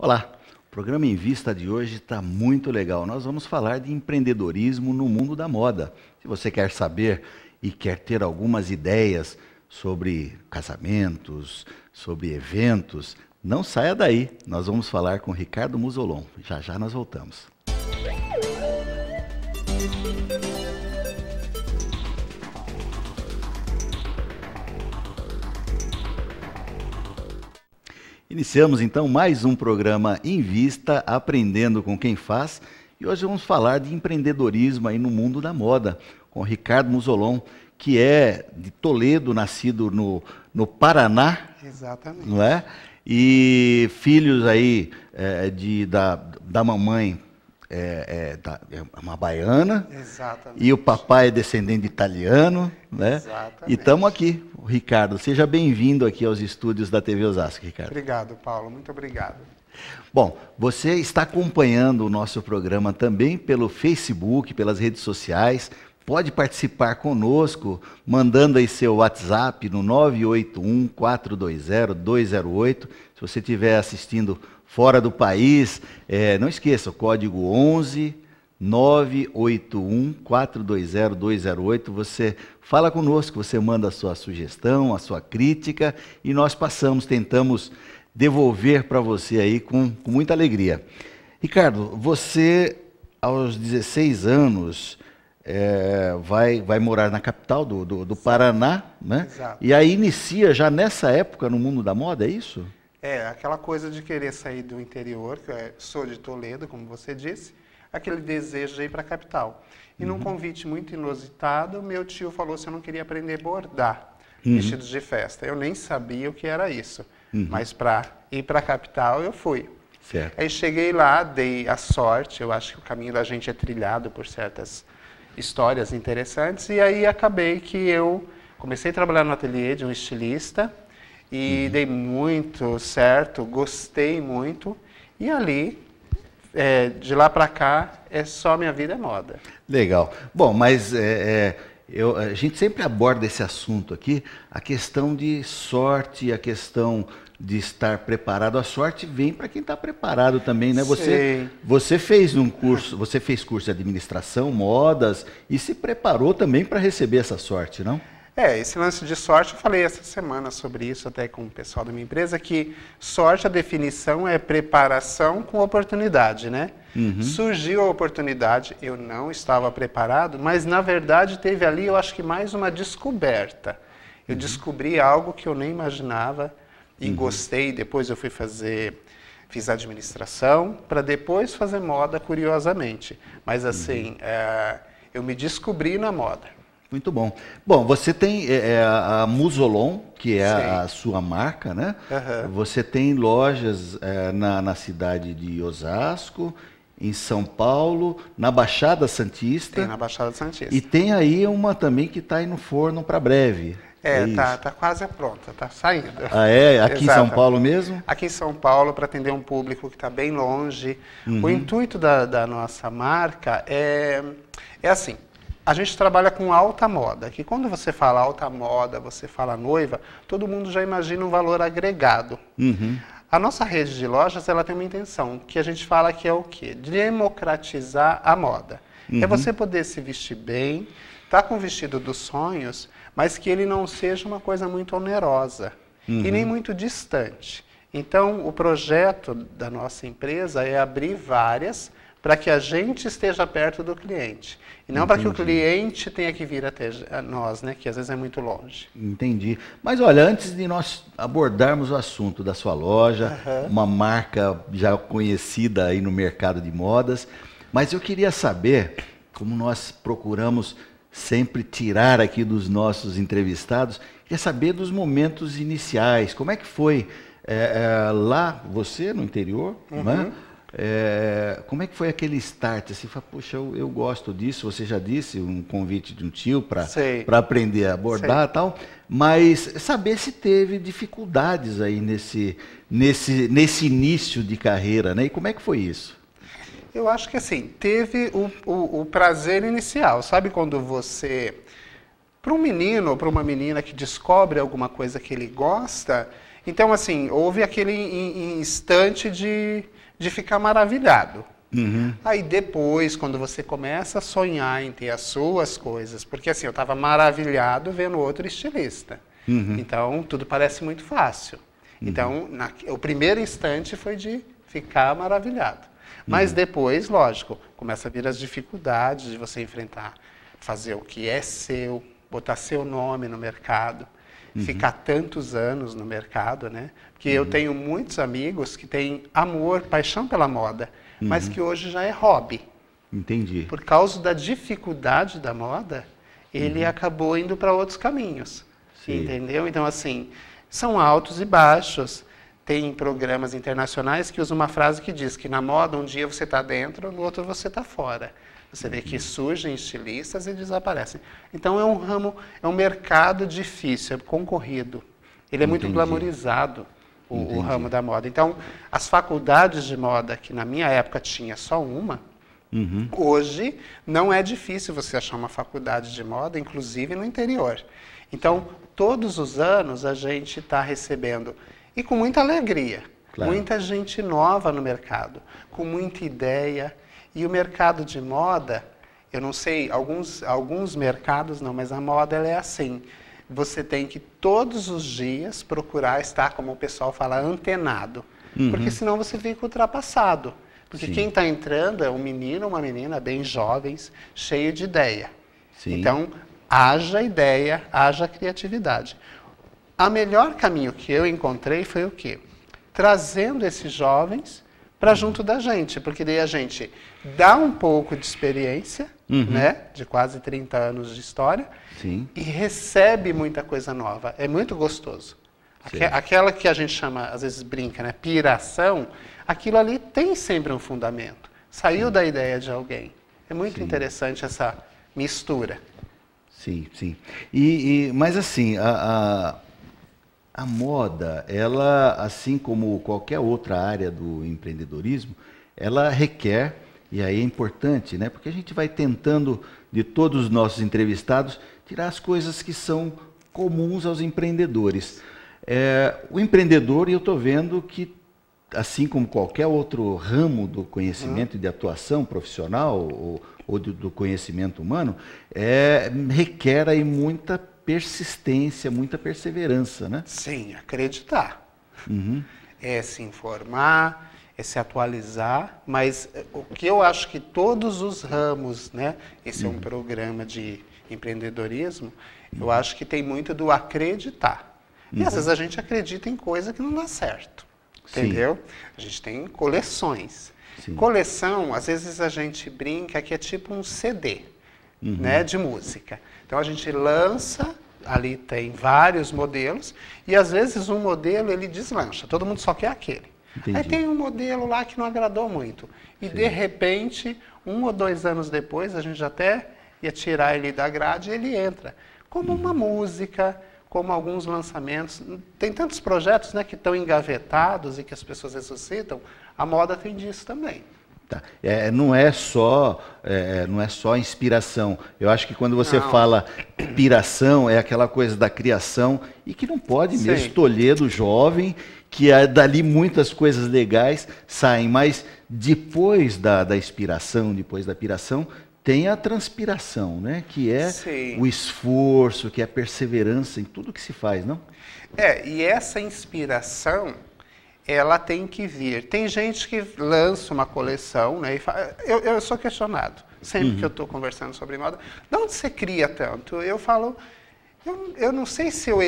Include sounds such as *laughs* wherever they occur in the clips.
Olá, o programa em vista de hoje está muito legal. Nós vamos falar de empreendedorismo no mundo da moda. Se você quer saber e quer ter algumas ideias sobre casamentos, sobre eventos, não saia daí. Nós vamos falar com Ricardo Musolon. Já já nós voltamos. Música Iniciamos então mais um programa em vista, aprendendo com quem faz, e hoje vamos falar de empreendedorismo aí no mundo da moda, com Ricardo Musolon, que é de Toledo, nascido no, no Paraná. Exatamente. Não é? E filhos aí é, de, da, da mamãe é, é, da, é, uma baiana. Exatamente. E o papai é descendente de italiano, né? Exatamente. E estamos aqui Ricardo. Seja bem-vindo aqui aos estúdios da TV Osasco, Ricardo. Obrigado, Paulo. Muito obrigado. Bom, você está acompanhando o nosso programa também pelo Facebook, pelas redes sociais. Pode participar conosco, mandando aí seu WhatsApp no 981 420 208. Se você estiver assistindo fora do país, é, não esqueça, o código 11 981 420 208. Você Fala conosco, você manda a sua sugestão, a sua crítica e nós passamos, tentamos devolver para você aí com, com muita alegria. Ricardo, você aos 16 anos é, vai, vai morar na capital do, do, do Paraná, né? Exato. E aí inicia já nessa época no mundo da moda, é isso? É, aquela coisa de querer sair do interior, que eu sou de Toledo, como você disse, aquele desejo de ir para a capital. E num uhum. convite muito inusitado, meu tio falou se eu não queria aprender a bordar uhum. vestidos de festa. Eu nem sabia o que era isso, uhum. mas para ir para a capital eu fui. Certo. Aí cheguei lá, dei a sorte, eu acho que o caminho da gente é trilhado por certas histórias interessantes, e aí acabei que eu comecei a trabalhar no ateliê de um estilista e uhum. dei muito certo, gostei muito, e ali é, de lá para cá é só minha vida é moda. Legal. Bom, mas é, é, eu, a gente sempre aborda esse assunto aqui, a questão de sorte, a questão de estar preparado. A sorte vem para quem está preparado também, né? Você, Sim. você fez um curso, você fez curso de administração, modas e se preparou também para receber essa sorte, não? É, esse lance de sorte, eu falei essa semana sobre isso até com o pessoal da minha empresa, que sorte, a definição é preparação com oportunidade, né? Uhum. Surgiu a oportunidade, eu não estava preparado, mas na verdade teve ali, eu acho que mais uma descoberta. Eu uhum. descobri algo que eu nem imaginava e uhum. gostei. Depois eu fui fazer, fiz administração, para depois fazer moda, curiosamente. Mas assim, é, eu me descobri na moda. Muito bom. Bom, você tem é, é a Musolon, que é Sim. a sua marca, né? Uhum. Você tem lojas é, na, na cidade de Osasco, em São Paulo, na Baixada Santista. Tem na Baixada Santista. E tem aí uma também que está aí no forno para breve. É, é tá, tá quase pronta, tá saindo. Ah, é? Aqui em São Paulo mesmo? Aqui em São Paulo, para atender um público que está bem longe. Uhum. O intuito da, da nossa marca é, é assim, a gente trabalha com alta moda, que quando você fala alta moda, você fala noiva, todo mundo já imagina um valor agregado. Uhum. A nossa rede de lojas ela tem uma intenção, que a gente fala que é o quê? Democratizar a moda. É uhum. É você poder se vestir bem, estar tá com o vestido dos sonhos, mas que ele não seja uma coisa muito onerosa uhum. e nem muito distante. Então, o projeto da nossa empresa é abrir várias para que a gente esteja perto do cliente. E não para que o cliente tenha que vir até nós, né? que às vezes é muito longe. Entendi. Mas olha, antes de nós abordarmos o assunto da sua loja, uhum. uma marca já conhecida aí no mercado de modas, mas eu queria saber como nós procuramos sempre tirar aqui dos nossos entrevistados, queria saber dos momentos iniciais, como é que foi é, é, lá, você no interior, é? uhum. né? É, como é que foi aquele start? Assim, fala, poxa, eu, eu, gosto disso, você já disse, um convite de um tio para aprender a abordar Sei. tal, mas saber se teve dificuldades aí nesse, nesse, nesse início de carreira, né? E como é que foi isso? Eu acho que assim, teve o, o, o prazer inicial. Sabe quando você, para um menino ou para uma menina que descobre alguma coisa que ele gosta, então assim, houve aquele instante de de ficar maravilhado. Uhum. Aí depois, quando você começa a sonhar em ter as suas coisas, porque assim, eu estava maravilhado vendo outro estilista. Uhum. Então, tudo parece muito fácil. Uhum. Então, na, o primeiro instante foi de ficar maravilhado. Uhum. Mas depois, lógico, começa a vir as dificuldades de você enfrentar, fazer o que é seu, botar seu nome no mercado, uhum. ficar tantos anos no mercado, né? que uhum. eu tenho muitos amigos que têm amor, paixão pela moda, uhum. mas que hoje já é hobby. Entendi. Por causa da dificuldade da moda, ele uhum. acabou indo para outros caminhos. Sim. Entendeu? Então, assim, são altos e baixos. Tem programas internacionais que usam uma frase que diz que na moda um dia você está dentro, no outro você está fora. Você vê que uhum. surgem estilistas e desaparecem. Então é um ramo, é um mercado difícil, é concorrido. Ele é Entendi. muito glamorizado o, o ramo da moda. Então, as faculdades de moda, que na minha época tinha só uma, Uhum. Hoje não é difícil você achar uma faculdade de moda, inclusive no interior. Então, todos os anos a gente está recebendo, e com muita alegria, claro. muita gente nova no mercado, com muita ideia. E o mercado de moda, eu não sei, alguns, alguns mercados não, mas a moda ela é assim você tem que todos os dias procurar estar, como o pessoal fala, antenado. Uhum. Porque senão você fica ultrapassado. Porque Sim. quem está entrando é um menino ou uma menina bem jovens, cheio de ideia. Sim. Então, haja ideia, haja criatividade. A melhor caminho que eu encontrei foi o quê? Trazendo esses jovens para uhum. junto da gente, porque daí a gente dá um pouco de experiência uhum. né? De quase 30 anos de história. Sim. E recebe muita coisa nova. É muito gostoso. Aque, aquela que a gente chama, às vezes brinca, né? Piração, aquilo ali tem sempre um fundamento. Saiu sim. da ideia de alguém. É muito sim. interessante essa mistura. Sim, sim. E, e mas assim, a, a, a, moda, ela, assim como qualquer outra área do empreendedorismo, ela requer e aí é importante, né? Porque a gente vai tentando, de todos os nossos entrevistados, tirar as coisas que são comuns aos empreendedores. É, o empreendedor, e eu estou vendo que, assim como qualquer outro ramo do conhecimento e de atuação profissional ou, ou do, do, conhecimento humano, é, requer aí muita persistência, muita perseverança, né? Sim, acreditar. Uhum. É se informar, é se atualizar, mas eh, o que eu acho que todos os ramos, né, esse é um uhum. programa de empreendedorismo, eu acho que tem muito do acreditar. E às uhum. vezes a gente acredita em coisa que não dá certo, entendeu? Sim. A gente tem coleções. Sim. Coleção, às vezes a gente brinca que é tipo um CD, uhum. né, de música. Então a gente lança, ali tem vários modelos e às vezes um modelo ele deslancha. Todo mundo só quer aquele. Entendi. Aí tem um modelo lá que não agradou muito. E Sim. de repente, um ou dois anos depois, a gente até ia tirar ele da grade e ele entra. Como uma uhum. música, como alguns lançamentos. Tem tantos projetos né, que estão engavetados e que as pessoas ressuscitam. A moda tem disso também. Tá. É, não é só é, é, não é só inspiração. Eu acho que quando você não. fala inspiração é aquela coisa da criação e que não pode Sim. mesmo tolher do jovem, que é, dali muitas coisas legais saem, mas depois da, da inspiração, depois da piração, tem a transpiração, né? que é Sim. o esforço, que é a perseverança em tudo que se faz, não? É, e essa inspiração ela tem que vir. Tem gente que lança uma coleção, né? Fala, eu, eu sou questionado sempre uhum. que eu estou conversando sobre moda. De onde você cria tanto? Eu falo, eu, eu não sei se eu,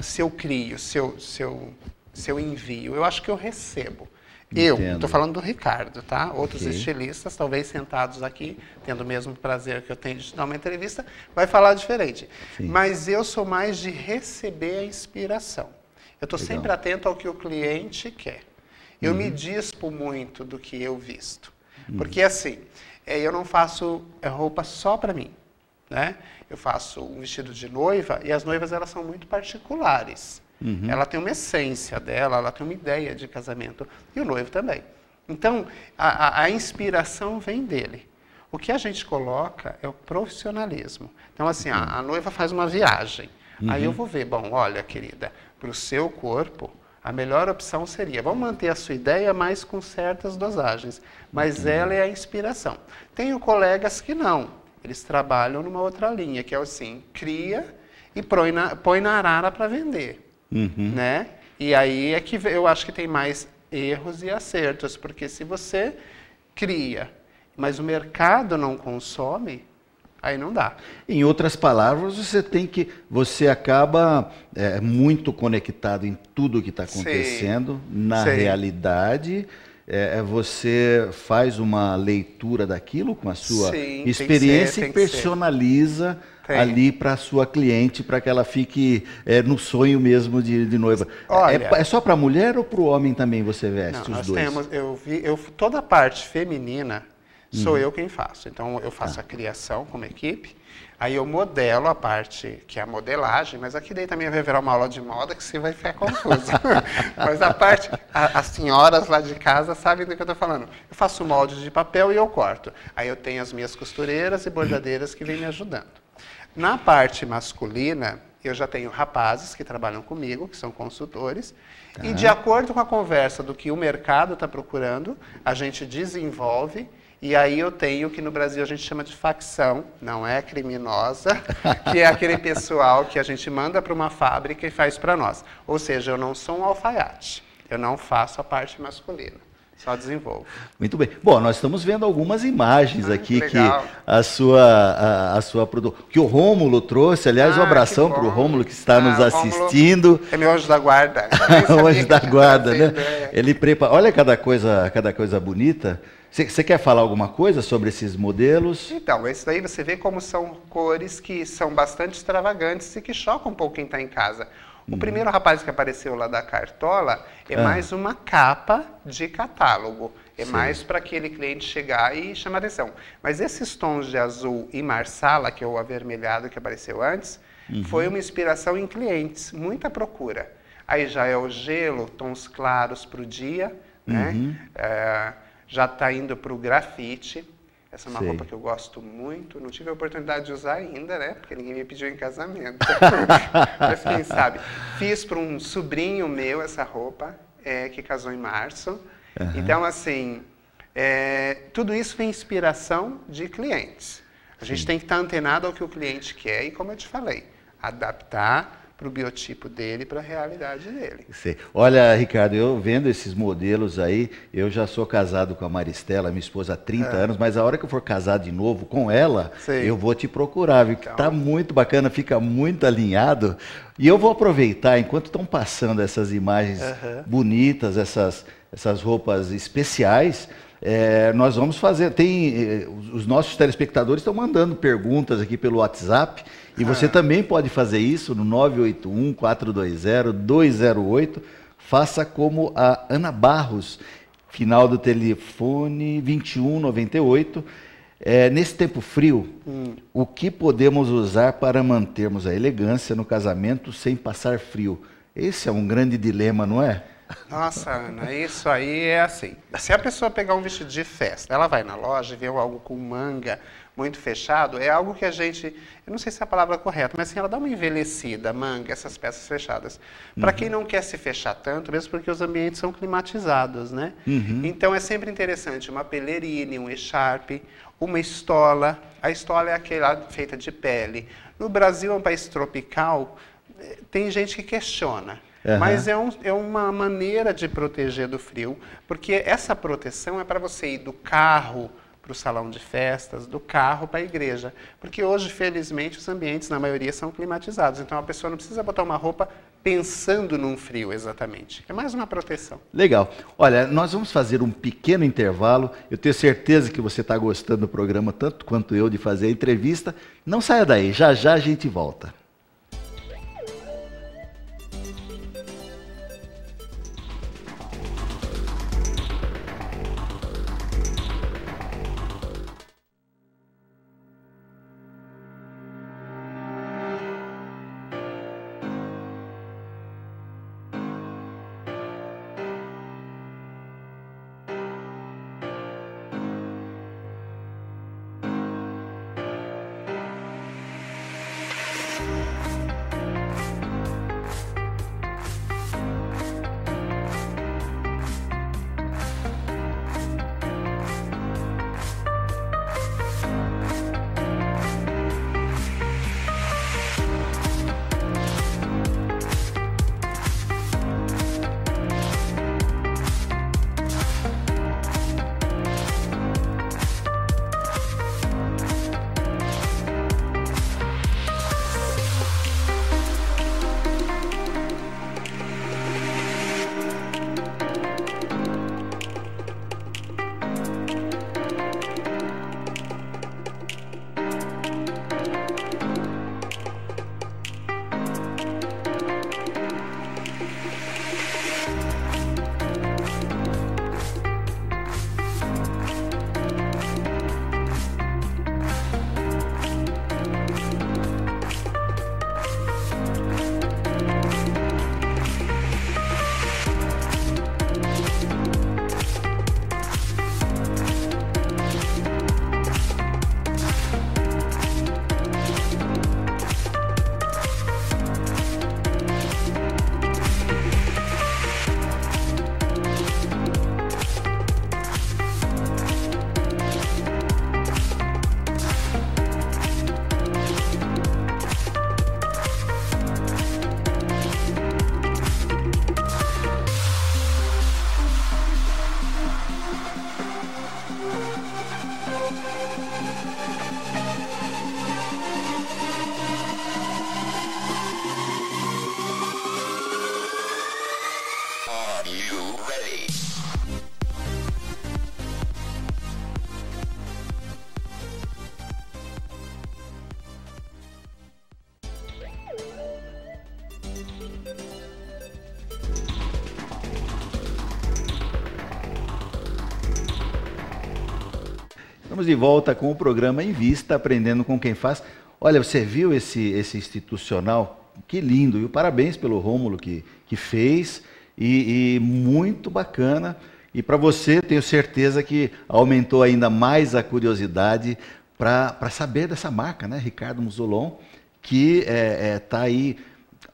se eu crio, se eu, se, eu, se eu envio. Eu acho que eu recebo. Entendo. Eu, estou falando do Ricardo, tá? Outros okay. estilistas, talvez sentados aqui, tendo o mesmo prazer que eu tenho de dar uma entrevista, vai falar diferente. Sim. Mas eu sou mais de receber a inspiração. Eu estou sempre atento ao que o cliente quer. Eu uhum. me dispo muito do que eu visto. Uhum. Porque, assim, é, eu não faço é, roupa só para mim. Né? Eu faço um vestido de noiva e as noivas elas são muito particulares. Uhum. Ela tem uma essência dela, ela tem uma ideia de casamento. E o noivo também. Então, a, a, a inspiração vem dele. O que a gente coloca é o profissionalismo. Então, assim, a, uhum. a noiva faz uma viagem. Aí eu uhum. vou ver, bom, olha, querida, para o seu corpo, a melhor opção seria, vamos manter a sua ideia, mas com certas dosagens. Mas uhum. ela é a inspiração. Tenho colegas que não. Eles trabalham numa outra linha, que é assim, cria e põe na, põe na arara para vender. Uhum. Né? E aí é que eu acho que tem mais erros e acertos, porque se você cria, mas o mercado não consome, Aí não dá. Em outras palavras, você tem que. Você acaba é, muito conectado em tudo que está acontecendo, Sim. na Sim. realidade. É, é, você faz uma leitura daquilo com a sua Sim, experiência ser, e personaliza ali para a sua cliente, para que ela fique é, no sonho mesmo de, de noiva. É, é Olha, é, é só para mulher ou para o homem também você veste não, os dois? Temos, eu vi, eu, toda a parte feminina sou uhum. eu quem faço. Então, eu faço tá. a criação como equipe, aí eu modelo a parte que é a modelagem, mas aqui daí também vai virar uma aula de moda que você vai ficar confuso. *laughs* mas a parte, a, as senhoras lá de casa sabem do que eu estou falando. Eu faço molde de papel e eu corto. Aí eu tenho as minhas costureiras e bordadeiras que vêm me ajudando. Na parte masculina, eu já tenho rapazes que trabalham comigo, que são consultores, e tá. de acordo com a conversa do que o mercado está procurando, a gente desenvolve e aí eu tenho o que no Brasil a gente chama de facção, não é criminosa, *laughs* que é aquele pessoal que a gente manda para uma fábrica e faz para nós. Ou seja, eu não sou um alfaiate, eu não faço a parte masculina. Só desenvolvo. Muito bem. Bom, nós estamos vendo algumas imagens ah, aqui que, que a sua a, a sua que o Rômulo trouxe. Aliás, ah, um abração para o Rômulo que está ah, nos assistindo. É meu anjo da guarda. *laughs* anjo da guarda, né? Ele prepara. Olha cada coisa, cada coisa bonita. Você quer falar alguma coisa sobre esses modelos? Então, esse daí você vê como são cores que são bastante extravagantes e que chocam um pouco quem está em casa. O uhum. primeiro rapaz que apareceu lá da cartola é ah. mais uma capa de catálogo. É Sim. mais para aquele cliente chegar e chamar atenção. Mas esses tons de azul e marsala, que é o avermelhado que apareceu antes, uhum. foi uma inspiração em clientes, muita procura. Aí já é o gelo, tons claros para o dia, né? É, já está indo para o grafite. Essa é uma Sei. roupa que eu gosto muito. Não tive a oportunidade de usar ainda, né? Porque ninguém me pediu em casamento. *laughs* Mas quem sabe. Fiz para um sobrinho meu essa roupa, é, que casou em março. Uhum. Então, assim, é, tudo isso foi inspiração de clientes. A gente tem que estar tá antenado ao que o cliente quer e, como eu te falei, adaptar para o biotipo dele, para a realidade dele. Sim. Olha, Ricardo, eu vendo esses modelos aí, eu já sou casado com a Maristela, minha esposa, há 30 é. anos, mas a hora que eu for casado de novo com ela, eu vou te procurar, viu? Então. Tá muito bacana, fica muito alinhado. E eu vou aproveitar, enquanto estão passando essas imagens bonitas, essas, essas roupas especiais, é, nós vamos fazer. Tem é, os nossos telespectadores estão mandando perguntas aqui pelo WhatsApp e ah. você também pode fazer isso no 981 420 208. Faça como a Ana Barros, final do telefone 2198. É, nesse tempo frio, hum. o que podemos usar para mantermos a elegância no casamento sem passar frio? Esse é um grande dilema, não é? Nossa, Ana, isso aí é assim. Se a pessoa pegar um vestido de festa, ela vai na loja e vê algo com manga muito fechado, é algo que a gente, eu não sei se é a palavra é correta, mas assim, ela dá uma envelhecida, manga, essas peças fechadas. Para uhum. quem não quer se fechar tanto, mesmo porque os ambientes são climatizados, né? Uhum. Então é sempre interessante uma pelerine, um echarpe, uma estola. A estola é aquela feita de pele. No Brasil, é um país tropical, eh, tem gente que questiona. Uhum. Mas é, um, é uma maneira de proteger do frio, porque essa proteção é para você ir do carro para o salão de festas, do carro para a igreja. Porque hoje, felizmente, os ambientes, na maioria, são climatizados. Então a pessoa não precisa botar uma roupa pensando num frio exatamente. É mais uma proteção. Legal. Olha, nós vamos fazer um pequeno intervalo. Eu tenho certeza que você está gostando do programa, tanto quanto eu, de fazer a entrevista. Não saia daí, já já a gente volta. de volta com o programa em vista aprendendo com quem faz. Olha, você viu esse, esse institucional? Que lindo! E parabéns pelo Rômulo que, que fez, e, e muito bacana. E para você, tenho certeza que aumentou ainda mais a curiosidade para saber dessa marca, né? Ricardo Musolon, que está é, é, tá aí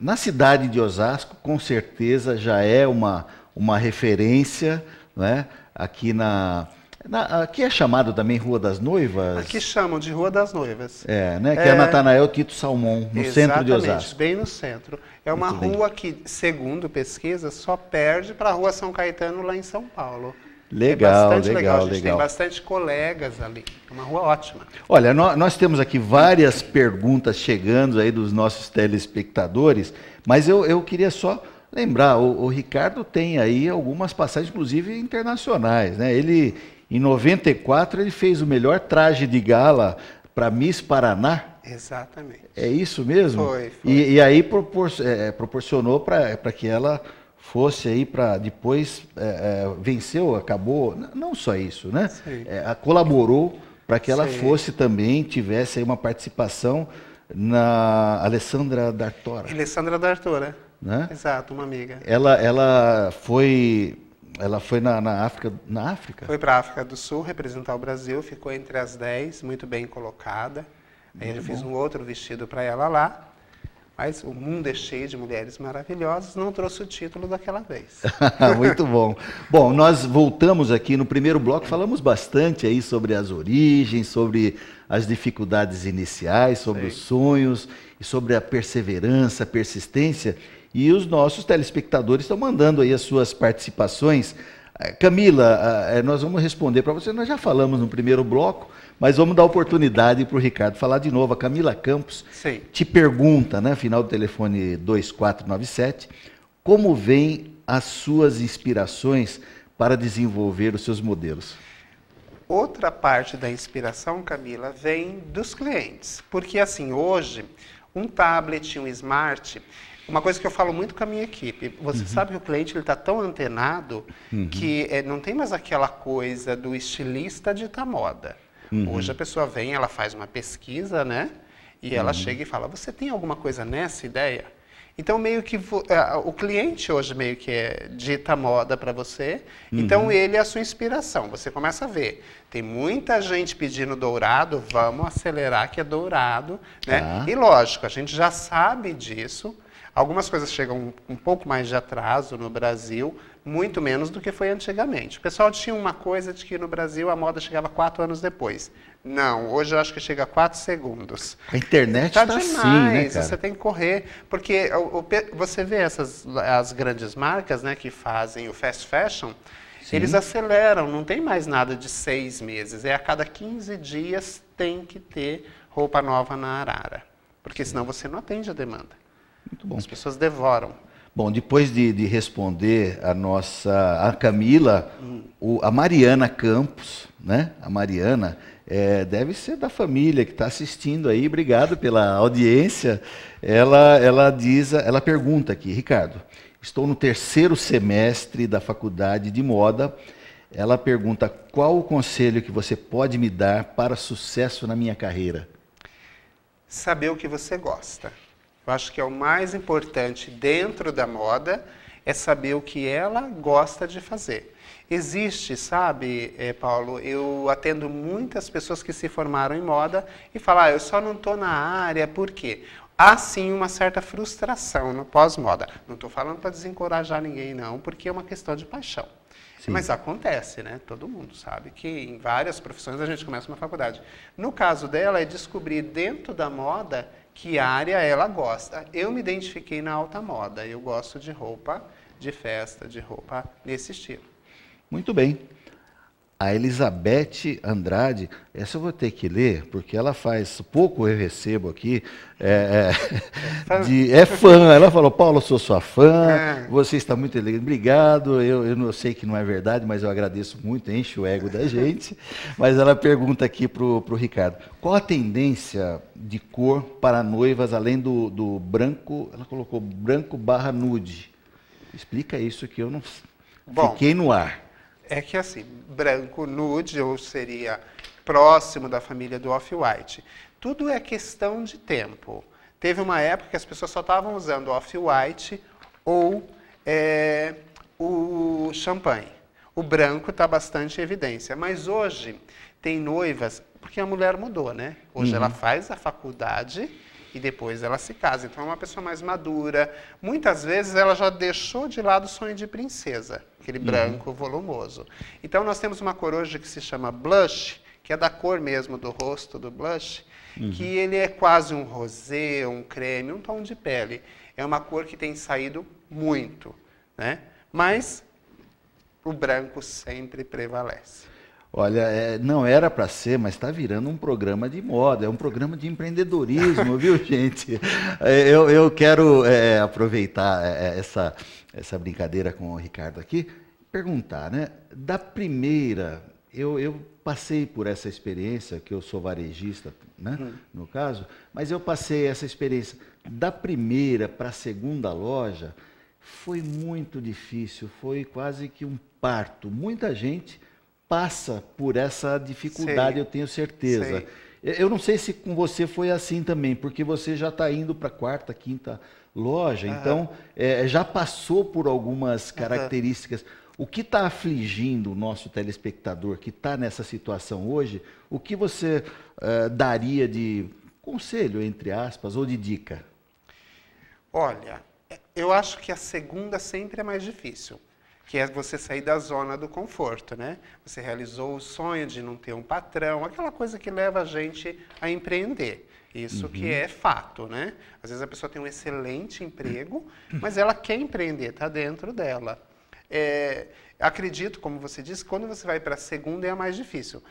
na cidade de Osasco, com certeza já é uma, uma referência né? aqui na, na, aqui é chamado também Rua das Noivas? Aqui chamam de Rua das Noivas. É, né? Que é, é Natanael Tito Salmão, no centro de Osasco. bem no centro. É uma Muito rua bem. que, segundo pesquisa, só perde para a Rua São Caetano, lá em São Paulo. Legal, é legal, legal. A gente legal. tem bastante colegas ali. É uma rua ótima. Olha, nós, nós temos aqui várias perguntas chegando aí dos nossos telespectadores, mas eu, eu queria só lembrar, o, o, Ricardo tem aí algumas passagens, inclusive internacionais, né? Ele, em 94 ele fez o melhor traje de gala para Miss Paraná. Exatamente. É isso mesmo? Foi. foi. E, e, aí propor, é, proporcionou para que ela fosse aí para depois é, é, venceu, acabou, não só isso, né? É, colaborou para que ela Sim. fosse também, tivesse aí uma participação na Alessandra D'Artora. Alessandra D'Artora. Né? Exato, uma amiga. Ela, ela foi ela foi na, na África, na África? Foi para a África do Sul representar o Brasil, ficou entre as 10, muito bem colocada. Aí eu fiz um outro vestido para ela lá. Mas o mundo é cheio de mulheres maravilhosas, não trouxe o título daquela vez. *laughs* Muito bom. Bom, nós voltamos aqui no primeiro bloco, falamos bastante aí sobre as origens, sobre as dificuldades iniciais, sobre os sonhos e sobre a perseverança, a persistência. E os nossos telespectadores estão mandando aí as suas participações. Eh, Camila, eh, eh, nós vamos responder para você. Nós já falamos no primeiro bloco, mas vamos dar oportunidade para o Ricardo falar de novo. A Camila Campos Sim. te pergunta, né, final do telefone 2497, como vem as suas inspirações para desenvolver os seus modelos? Outra parte da inspiração, Camila, vem dos clientes. Porque assim, hoje, um tablet, um smart, uma coisa que eu falo muito com a minha equipe, você uhum. sabe que o cliente está tão antenado uhum. que é, não tem mais aquela coisa do estilista dita tá moda. Uhum. Hoje a pessoa vem, ela faz uma pesquisa, né? E ela uhum. chega e fala, você tem alguma coisa nessa ideia? Então, meio que eh, o cliente hoje meio que é dita tá moda para você. Então uhum. Então, ele é a sua inspiração. Você começa a ver. Tem muita gente pedindo dourado, vamos acelerar que é dourado. Né? Ah. E lógico, a gente já sabe disso, Algumas coisas chegam um pouco mais de atraso no Brasil, muito menos do que foi antigamente. O pessoal tinha uma coisa de que no Brasil a moda chegava quatro anos depois. Não, hoje eu acho que chega a quatro segundos. A internet está tá demais, tá assim, né, cara? você tem que correr. Porque o, o, você vê essas as grandes marcas né, que fazem o fast fashion, Sim. eles aceleram, não tem mais nada de seis meses. É a cada 15 dias tem que ter roupa nova na arara. Porque senão você não atende a demanda. Muito bom. As pessoas devoram. Bom, depois de, de responder a nossa a Camila, hum. o, a Mariana Campos, né? A Mariana é, deve ser da família que está assistindo aí. Obrigado pela audiência. Ela, ela diz, ela pergunta aqui, Ricardo, estou no terceiro semestre da faculdade de moda. Ela pergunta qual o conselho que você pode me dar para sucesso na minha carreira. Saber o que você gosta. Eu acho que é o mais importante dentro da moda é saber o que ela gosta de fazer. Existe, sabe, eh, Paulo, eu atendo muitas pessoas que se formaram em moda e falam, ah, eu só não estou na área, por quê? Há sim uma certa frustração no pós-moda. Não estou falando para desencorajar ninguém, não, porque é uma questão de paixão. Sim. Mas acontece, né? Todo mundo sabe que em várias profissões a gente começa uma faculdade. No caso dela, é descobrir dentro da moda que área ela gosta. Eu me identifiquei na alta moda, eu gosto de roupa de festa, de roupa nesse estilo. Muito bem a Elizabeth Andrade, essa eu vou ter que ler, porque ela faz pouco eu recebo aqui. É, é, de, é fã. Ela falou, Paulo, eu sou sua fã, é. você está muito elegante. Obrigado. Eu, eu não sei que não é verdade, mas eu agradeço muito, enche o ego da *laughs* gente. Mas ela pergunta aqui para o Ricardo: qual a tendência de cor para noivas, além do, do branco? Ela colocou branco barra nude. Explica isso que eu não Bom, fiquei no ar é que assim, branco nude ou seria próximo da família do off-white. Tudo é questão de tempo. Teve uma época que as pessoas só estavam usando off-white ou é, o champanhe. O branco está bastante em evidência. Mas hoje tem noivas, porque a mulher mudou, né? Hoje uhum. ela faz a faculdade e depois ela se casa. Então é uma pessoa mais madura. Muitas vezes ela já deixou de lado o sonho de princesa, aquele uhum. branco volumoso. Então nós temos uma cor hoje que se chama blush, que é da cor mesmo do rosto do blush, uhum. que ele é quase um rosé um creme, um tom de pele. É uma cor que tem saído muito, né? Mas o branco sempre prevalece. Olha, é, não era para ser, mas está virando um programa de moda, é um programa de empreendedorismo, *laughs* viu, gente? É, eu, eu quero é, aproveitar é, é, essa, essa brincadeira com o Ricardo aqui, perguntar, né? Da primeira, eu, eu passei por essa experiência, que eu sou varejista, né? Hum. No caso, mas eu passei essa experiência da primeira para a segunda loja, foi muito difícil, foi quase que um parto. Muita gente passa por essa dificuldade, sei, eu tenho certeza. Sei. Eu não sei se com você foi assim também, porque você já está indo para quarta, quinta loja, então é, é, já passou por algumas características. O que está afligindo o nosso telespectador que está nessa situação hoje? O que você uh, daria de conselho, entre aspas, ou de dica? Olha, é, eu acho que a segunda sempre é mais difícil que é você sair da zona do conforto, né? Você realizou o sonho de não ter um patrão, aquela coisa que leva a gente a empreender. Isso uhum. que é fato, né? Às vezes a pessoa tem um excelente emprego, mas ela quer empreender, está dentro dela. É, acredito, como você disse, quando você vai para a segunda é a mais difícil.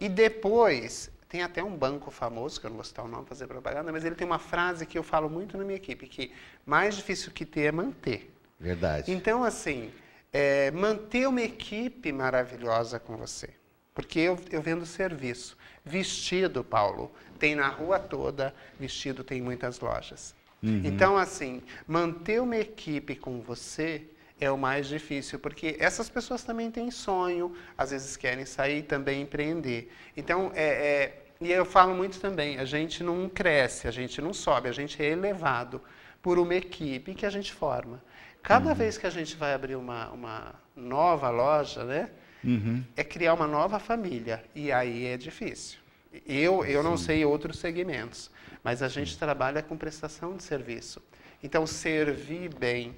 E depois, tem até um banco famoso, que eu não vou citar o nome para fazer propaganda, mas ele tem uma frase que eu falo muito na minha equipe, que mais difícil que ter é manter. Verdade. Então, assim, é, manter uma equipe maravilhosa com você. Porque eu, eu vendo serviço. Vestido, Paulo, tem na rua toda, vestido tem muitas lojas. Uhum. Então, assim, manter uma equipe com você é o mais difícil, porque essas pessoas também têm sonho, às vezes querem sair e também empreender. Então, é, é, e eu falo muito também, a gente não cresce, a gente não sobe, a gente é elevado por uma equipe que a gente forma. Cada uhum. vez que a gente vai abrir uma, uma nova loja, né? Uhum. É criar uma nova família. E aí é difícil. Eu, eu não sei outros segmentos, mas a gente trabalha com prestação de serviço. Então, servir bem,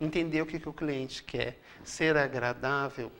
entender o que, que o cliente quer, ser agradável,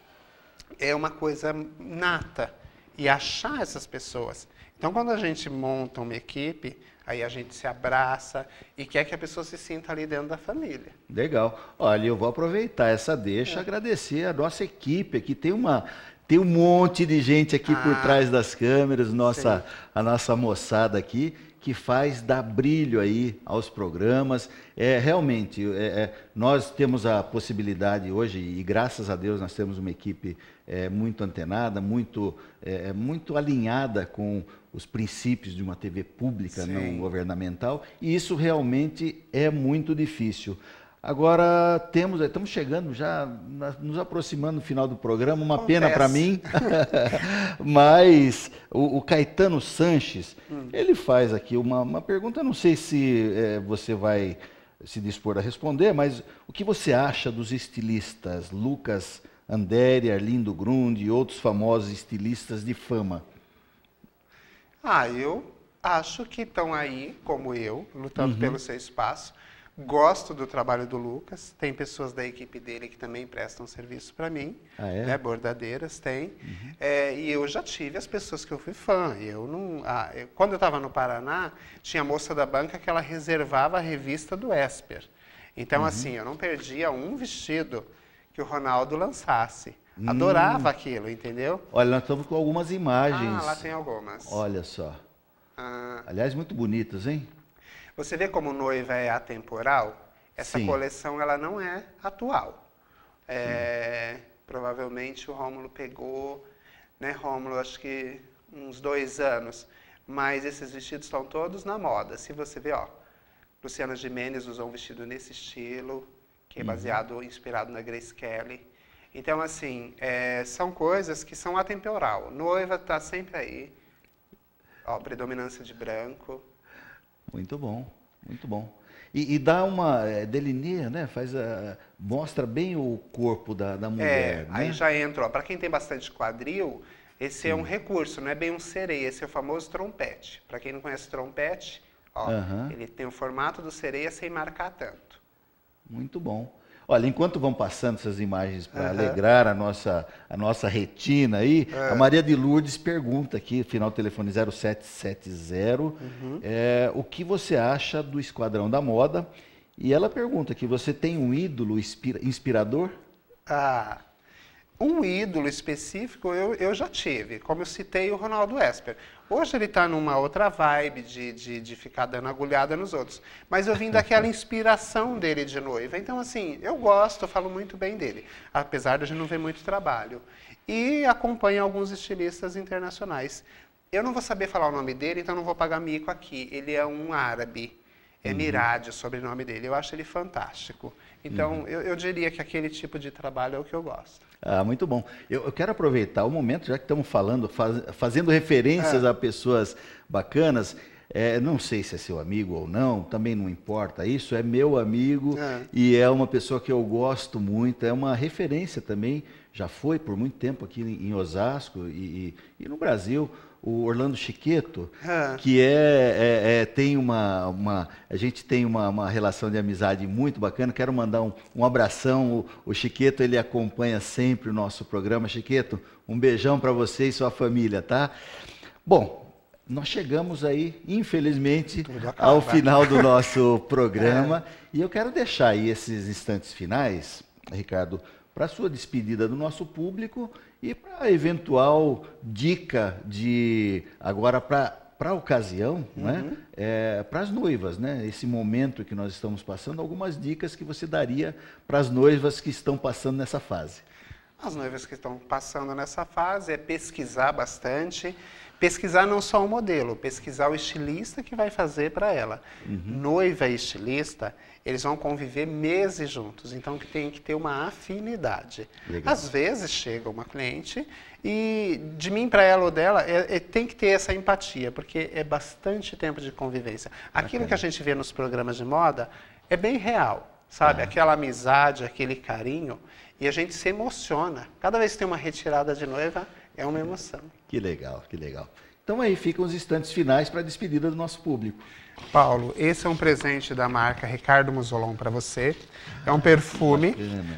é uma coisa nata e achar essas pessoas. Então, quando a gente monta uma equipe, aí a gente se abraça e quer que a pessoa se sinta ali dentro da família. Legal. Olha, eu vou aproveitar essa deixa, é. agradecer a nossa equipe aqui. Tem uma tem um monte de gente aqui ah, por trás das câmeras, nossa, a nossa moçada aqui, que faz dar brilho aí aos programas. É Realmente, é, é, nós temos a possibilidade hoje, e graças a Deus nós temos uma equipe é, muito antenada, muito, é, é, muito alinhada com os princípios de uma TV pública Sim. não governamental, e isso realmente é muito difícil. Agora temos, estamos chegando já, nos aproximando do final do programa, uma Acontece. pena para mim, *laughs* mas o, o, Caetano Sanches, hum. ele faz aqui uma, uma pergunta, não sei se é, você vai se dispor a responder, mas o que você acha dos estilistas Lucas Andere, Arlindo Grund e outros famosos estilistas de fama? Ah, eu acho que estão aí, como eu, lutando uhum. pelo seu espaço. Gosto do trabalho do Lucas. Tem pessoas da equipe dele que também prestam serviço para mim. Ah, é? né? Bordadeiras tem. Uhum. É, e eu já tive as pessoas que eu fui fã. Eu não, ah, eu, quando eu estava no Paraná, tinha a moça da banca que ela reservava a revista do Esper. Então, uhum. assim, eu não perdia um vestido que o Ronaldo lançasse. Hum. Adorava aquilo, entendeu? Olha, nós estamos com algumas imagens. Ah, lá tem algumas. Olha só. Ah. Aliás, muito bonitas, hein? Você vê como noiva é atemporal? Essa Sim. coleção ela não é atual. É, provavelmente o Rômulo pegou, né, Rômulo, acho que uns dois anos. Mas esses vestidos estão todos na moda. Se você vê, ó, Luciana Gimenez usou um vestido nesse estilo, que é baseado, uhum. inspirado na Grace Kelly. Então, assim, é, são coisas que são atemporal. Noiva está sempre aí. Ó, predominância de branco. Muito bom, muito bom. E, e dá uma é, delineia, né? Faz a, mostra bem o corpo da, da é, mulher. É, né? aí já entra. Para quem tem bastante quadril, esse Sim. é um recurso, não é bem um sereia. Esse é o famoso trompete. Para quem não conhece trompete, ó, ele tem o formato do sereia sem marcar tanto. Muito bom. Olha, enquanto vão passando essas imagens para uhum. alegrar a nossa, a nossa retina aí, uhum. a é. Maria de Lourdes pergunta aqui, final telefone 0770, uhum. é, o que você acha do Esquadrão da Moda? E ela pergunta que você tem um ídolo inspira inspirador? Ah, um ídolo específico eu, eu já tive, como eu citei o Ronaldo Esper. Hoje ele está numa outra vibe de, de, de, ficar dando agulhada nos outros. Mas eu vim daquela *laughs* inspiração dele de noiva. Então, assim, eu gosto, falo muito bem dele, apesar de a gente não ver muito trabalho. E acompanho alguns estilistas internacionais. Eu não vou saber falar o nome dele, então não vou pagar mico aqui. Ele é um árabe é uhum. Mirade uhum. o sobrenome dele. Eu acho ele fantástico. Então, uhum. eu, eu, diria que aquele tipo de trabalho é o que eu gosto. Ah, muito bom. Eu, eu quero aproveitar o momento, já que estamos falando, faz, fazendo referências ah. a pessoas bacanas. É, não sei se é seu amigo ou não, também não importa isso, é meu amigo ah. e é uma pessoa que eu gosto muito, é uma referência também, já foi por muito tempo aqui em Osasco e, e, e no Brasil, o Orlando Chiqueto, ah. que é, é, é, tem uma, uma a gente tem uma, uma, relação de amizade muito bacana. Quero mandar um, um abração. O, o Chiqueto ele acompanha sempre o nosso programa. Chiqueto, um beijão para você e sua família, tá? Bom, nós chegamos aí, infelizmente, ao né? final do nosso *laughs* programa. é. E eu quero deixar aí esses instantes finais, Ricardo, para a sua despedida do nosso público e para eventual dica de agora para para a ocasião, é? uhum. né? É, para as noivas, né? Esse momento que nós estamos passando, algumas dicas que você daria para as noivas que estão passando nessa fase. As noivas que estão passando nessa fase é pesquisar bastante, pesquisar não só o modelo, pesquisar o estilista que vai fazer para ela. Uhum. Noiva e estilista eles vão conviver meses juntos, então que tem que ter uma afinidade. Legal. Às vezes chega uma cliente e de mim para ela ou dela é, é, tem que ter essa empatia, porque é bastante tempo de convivência. Aquilo que a gente vê nos programas de moda é bem real, sabe? Ah. Aquela amizade, aquele carinho, e a gente se emociona. Cada vez que tem uma retirada de noiva, é uma emoção. Que legal, que legal. Então aí ficam os instantes finais para a despedida do nosso público. Paulo, esse é um presente da marca Ricardo Musolon para você. É um perfume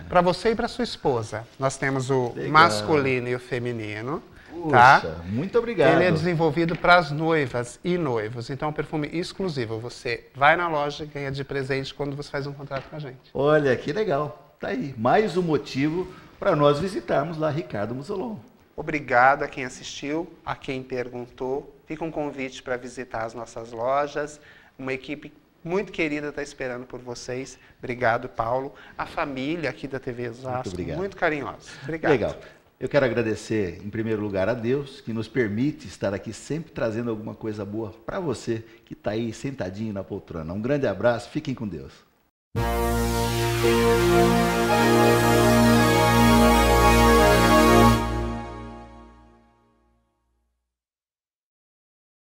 para você e para sua esposa. Nós temos o Legal. masculino e o feminino. Tá? muito obrigado. Ele é desenvolvido para as noivas e noivos. Então é um perfume exclusivo. Você vai na loja e ganha de presente quando você faz um contrato com a gente. Olha, que legal. Tá aí. Mais um motivo para nós visitarmos lá Ricardo Musolon. Obrigado a quem assistiu, a quem perguntou. Fica um convite para visitar as nossas lojas. Uma equipe muito querida está esperando por vocês. Obrigado, Paulo. A família aqui da TV Osasco, muito, muito carinhosa. Obrigado. Legal. Eu quero agradecer, em primeiro lugar, a Deus, que nos permite estar aqui sempre trazendo alguma coisa boa para você que está aí sentadinho na poltrona. Um grande abraço, fiquem com Deus.